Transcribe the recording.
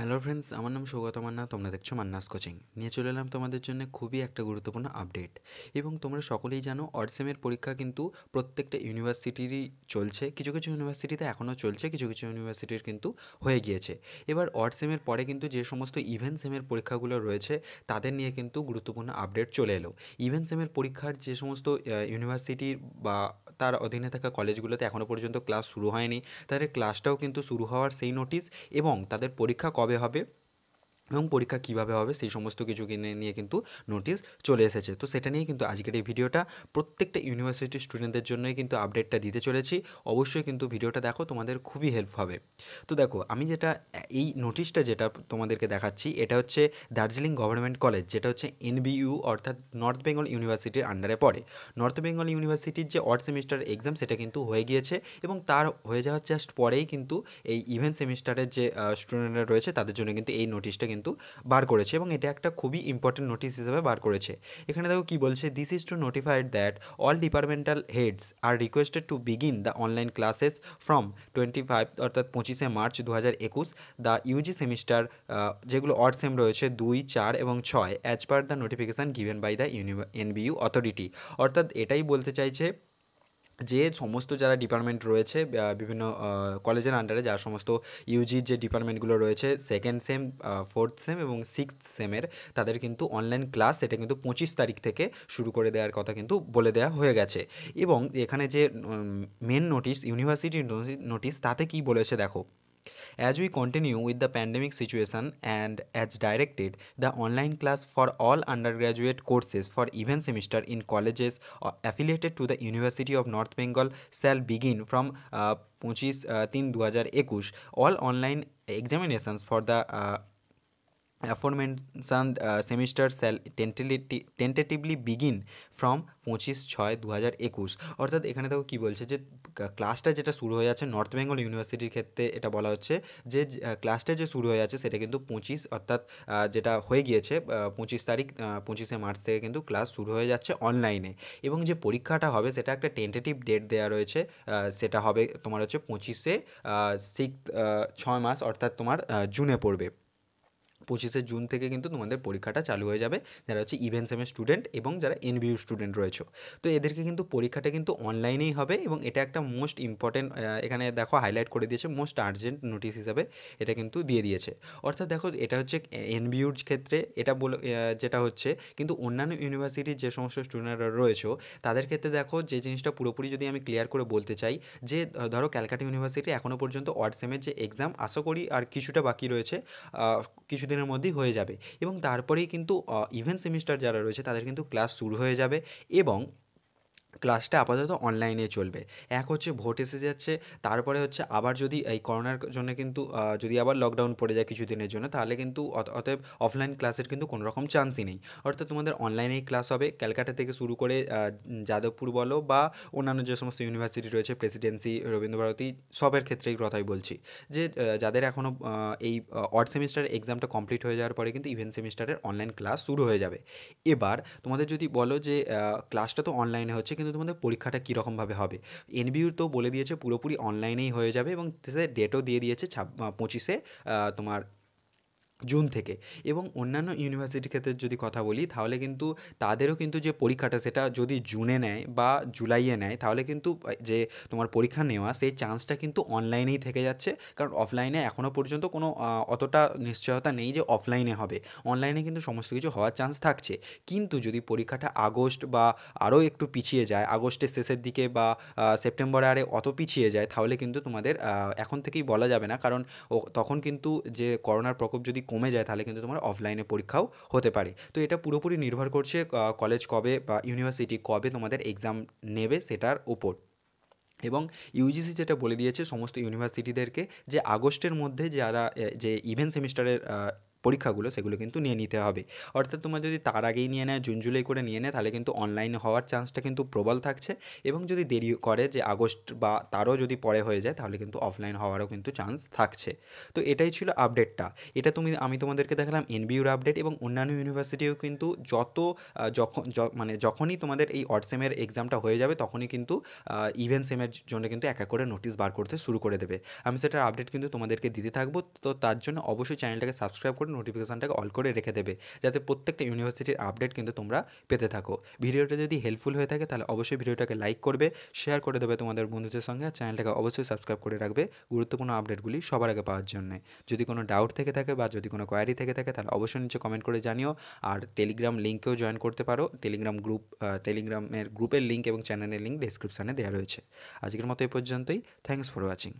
hello friends আমার নাম সৌগত মান্না তোমরা দেখছো মান্নাস কোচিং নিয়ে চলে এলাম তোমাদের জন্য খুবই একটা গুরুত্বপূর্ণ আপডেট এবং তোমরা সকলেই জানো অডসেমের পরীক্ষা কিন্তু প্রত্যেকটা ইউনিভার্সিটিরই চলছে কিছু কিছু ইউনিভার্সিটিতে এখনও চলছে কিছু কিছু ইউনিভার্সিটির কিন্তু হয়ে গিয়েছে এবার অডসেমের পরে কিন্তু যে সমস্ত ইভেন্ট সেমের পরীক্ষাগুলো রয়েছে তাদের নিয়ে কিন্তু গুরুত্বপূর্ণ আপডেট চলে এলো ইভেন্ট সেমের পরীক্ষার যে সমস্ত ইউনিভার্সিটির বা তার অধীনে থাকা কলেজগুলোতে এখনও পর্যন্ত ক্লাস শুরু হয়নি তাদের ক্লাসটাও কিন্তু শুরু হওয়ার সেই নোটিশ এবং তাদের পরীক্ষা কবে হবে এবং পরীক্ষা কিভাবে হবে সেই সমস্ত কিছু কিনে নিয়ে কিন্তু নোটিশ চলে এসেছে তো সেটা নিয়ে কিন্তু আজকের এই ভিডিওটা প্রত্যেকটা ইউনিভার্সিটির স্টুডেন্টদের জন্যই কিন্তু আপডেটটা দিতে চলেছি অবশ্যই কিন্তু ভিডিওটা দেখো তোমাদের খুবই হেল্প হবে তো দেখো আমি যেটা এই নোটিশটা যেটা তোমাদেরকে দেখাচ্ছি এটা হচ্ছে দার্জিলিং গভর্নমেন্ট কলেজ যেটা হচ্ছে এনবিইউ অর্থাৎ নর্থ বেঙ্গল ইউনিভার্সিটির আন্ডারে পড়ে নর্থ বেঙ্গল ইউনিভার্সিটির যে অর্থ সেমিস্টার এক্সাম সেটা কিন্তু হয়ে গিয়েছে এবং তার হয়ে যাওয়ার জাস্ট পরেই কিন্তু এই ইভেন্ট সেমিস্টারের যে স্টুডেন্টরা রয়েছে তাদের জন্য কিন্তু এই নোটিশটা কিন্তু বার করেছে এবং এটা একটা খুবই ইম্পর্টেন্ট নোটিস হিসেবে বার করেছে এখানে দেখো কি বলছে this is to notified that all departmental heads are requested to begin the online classes from twenty five অর্থাৎ পঁচিশে মার্চ দু হাজার একুশ দ্য ইউজি সেমিস্টার যেগুলো অর্ড সেম রয়েছে দুই চার এবং ছয় as per the notification given by the uni NBU authority অর্থাৎ এটাই বলতে চাইছে যে সমস্ত যারা ডিপার্টমেন্ট রয়েছে বিভিন্ন কলেজের আন্ডারে যার সমস্ত ইউজির যে ডিপার্টমেন্টগুলো রয়েছে সেকেন্ড সেম ফোর্থ সেম এবং সিক্সথ সেমের তাদের কিন্তু অনলাইন ক্লাস এটা কিন্তু পঁচিশ তারিখ থেকে শুরু করে দেওয়ার কথা কিন্তু বলে দেওয়া হয়ে গেছে এবং এখানে যে মেন নোটিশ ইউনিভার্সিটি নোটিশ তাতে কি বলেছে দেখো As we continue with the pandemic situation and as directed, the online class for all undergraduate courses for even semester in colleges uh, affiliated to the University of North Bengal shall begin from uh, পঁচিশ তিন দু হাজার একুশ all online aforementioned semester shall tentatively begin from পঁচিশ ছয় দু হাজার একুশ অর্থাৎ এখানে দেখো কী বলছে যে ক্লাসটা যেটা শুরু হয়ে যাচ্ছে নর্থ বেঙ্গল ইউনিভার্সিটির ক্ষেত্রে এটা বলা হচ্ছে যে ক্লাসটা যে শুরু হয়ে আছে সেটা কিন্তু পঁচিশ অর্থাৎ যেটা হয়ে গিয়েছে পঁচিশ তারিখ পঁচিশে মার্চ থেকে কিন্তু ক্লাস শুরু হয়ে যাচ্ছে অনলাইনে এবং যে পরীক্ষাটা হবে সেটা একটা টেন্টেটিভ ডেট দেওয়া রয়েছে সেটা হবে তোমার হচ্ছে পঁচিশে সিক্স ছয় মাস অর্থাৎ তোমার জুনে পড়বে পঁচিশে জুন থেকে কিন্তু তোমাদের পরীক্ষাটা চালু হয়ে যাবে যারা হচ্ছে ইভেন সেমের স্টুডেন্ট এবং যারা এনবিউ স্টুডেন্ট রয়েছে তো এদেরকে কিন্তু পরীক্ষাটা কিন্তু অনলাইনেই হবে এবং এটা একটা মোস্ট ইম্পর্টেন্ট এখানে দেখো হাইলাইট করে দিয়েছে মোস্ট আর্জেন্ট নোটিস হিসাবে এটা কিন্তু দিয়ে দিয়েছে অর্থাৎ দেখো এটা হচ্ছে এনবিউর ক্ষেত্রে এটা বলে যেটা হচ্ছে কিন্তু অন্যান্য ইউনিভার্সিটির যে সমস্ত স্টুডেন্টরা রয়েছে তাদের ক্ষেত্রে দেখো যে জিনিসটা পুরোপুরি যদি আমি ক্লিয়ার করে বলতে চাই যে ধরো ক্যালকাটা ইউনিভার্সিটি এখনও পর্যন্ত অড সেমের যে এক্সাম আশা করি আর কিছুটা বাকি রয়েছে কিছুদিন দিনের মধ্যেই হয়ে যাবে এবং তারপরেই কিন্তু ইভেন্ট সেমিস্টার যারা রয়েছে তাদের কিন্তু ক্লাস শুরু হয়ে যাবে এবং ক্লাসটা আপাতত অনলাইনে চলবে এক হচ্ছে ভোট এসে যাচ্ছে তারপরে হচ্ছে আবার যদি এই করোনার জন্য কিন্তু যদি আবার লকডাউন পড়ে যায় কিছু দিনের জন্য তাহলে কিন্তু অতএব অফলাইন ক্লাসের কিন্তু কোনো রকম চান্সই নেই অর্থাৎ তোমাদের অনলাইনেই ক্লাস হবে ক্যালকাটা থেকে শুরু করে যাদবপুর বলো বা অন্যান্য যে সমস্ত ইউনিভার্সিটি রয়েছে প্রেসিডেন্সি রবীন্দ্রভারতী সবের ক্ষেত্রেই কথাই বলছি যে যাদের এখনও এই অর্ড সেমিস্টারের এক্সামটা কমপ্লিট হয়ে যাওয়ার পরে কিন্তু ইভেন্ট সেমিস্টারের অনলাইন ক্লাস শুরু হয়ে যাবে এবার তোমাদের যদি বলো যে ক্লাসটা তো অনলাইনে হচ্ছে কিন্তু কিন্তু তোমাদের পরীক্ষাটা কীরকমভাবে হবে এনবিউ তো বলে দিয়েছে পুরোপুরি অনলাইনেই হয়ে যাবে এবং সে ডেটও দিয়ে দিয়েছে ছাব পঁচিশে তোমার জুন থেকে এবং অন্যান্য ইউনিভার্সিটির ক্ষেত্রে যদি কথা বলি তাহলে কিন্তু তাদেরও কিন্তু যে পরীক্ষাটা সেটা যদি জুনে নেয় বা জুলাইয়ে নেয় তাহলে কিন্তু যে তোমার পরীক্ষা নেওয়া সেই চান্সটা কিন্তু অনলাইনেই থেকে যাচ্ছে কারণ অফলাইনে এখনও পর্যন্ত কোনো অতটা নিশ্চয়তা নেই যে অফলাইনে হবে অনলাইনে কিন্তু সমস্ত কিছু হওয়ার চান্স থাকছে কিন্তু যদি পরীক্ষাটা আগস্ট বা আরও একটু পিছিয়ে যায় আগস্টের শেষের দিকে বা সেপ্টেম্বরে আরে অত পিছিয়ে যায় তাহলে কিন্তু তোমাদের এখন থেকেই বলা যাবে না কারণ তখন কিন্তু যে করোনার প্রকোপ যদি কমে যায় তাহলে কিন্তু তোমার অফলাইনে পরীক্ষাও হতে পারে তো এটা পুরোপুরি নির্ভর করছে কলেজ কবে বা ইউনিভার্সিটি কবে তোমাদের এক্সাম নেবে সেটার ওপর এবং ইউজিসি যেটা বলে দিয়েছে সমস্ত ইউনিভার্সিটিদেরকে যে আগস্টের মধ্যে যারা যে ইভেন্ট সেমিস্টারের পরীক্ষাগুলো সেগুলো কিন্তু নিয়ে নিতে হবে অর্থাৎ তোমরা যদি তার আগেই নিয়ে নেয় জুন জুলাই করে নিয়ে নেয় তাহলে কিন্তু অনলাইন হওয়ার চান্সটা কিন্তু প্রবল থাকছে এবং যদি দেরি করে যে আগস্ট বা তারও যদি পরে হয়ে যায় তাহলে কিন্তু অফলাইন হওয়ারও কিন্তু চান্স থাকছে তো এটাই ছিল আপডেটটা এটা তুমি আমি তোমাদেরকে দেখালাম এনবিউর আপডেট এবং অন্যান্য ইউনিভার্সিটিও কিন্তু যত যখন মানে যখনই তোমাদের এই অটসেমের এক্সামটা হয়ে যাবে তখনই কিন্তু ইভেন সেমের জন্য কিন্তু এক এক করে নোটিশ বার করতে শুরু করে দেবে আমি সেটার আপডেট কিন্তু তোমাদেরকে দিতে থাকবো তো তার জন্য অবশ্যই চ্যানেলটাকে সাবস্ক্রাইব করে করে নোটিফিকেশানটাকে অল করে রেখে দেবে যাতে প্রত্যেকটা ইউনিভার্সিটির আপডেট কিন্তু তোমরা পেতে থাকো ভিডিওটা যদি হেল্পফুল হয়ে থাকে তাহলে অবশ্যই ভিডিওটাকে লাইক করবে শেয়ার করে দেবে তোমাদের বন্ধুদের সঙ্গে চ্যানেলটাকে অবশ্যই সাবস্ক্রাইব করে রাখবে গুরুত্বপূর্ণ আপডেটগুলি সবার আগে পাওয়ার জন্য যদি কোনো ডাউট থেকে থাকে বা যদি কোনো কোয়ারি থেকে থাকে তাহলে অবশ্যই নিচে কমেন্ট করে জানিও আর টেলিগ্রাম লিঙ্কেও জয়েন করতে পারো টেলিগ্রাম গ্রুপ টেলিগ্রামের গ্রুপের লিঙ্ক এবং চ্যানেলের লিঙ্ক ডিসক্রিপশানে দেওয়া রয়েছে আজকের মতো এ পর্যন্তই থ্যাংকস ফর ওয়াচিং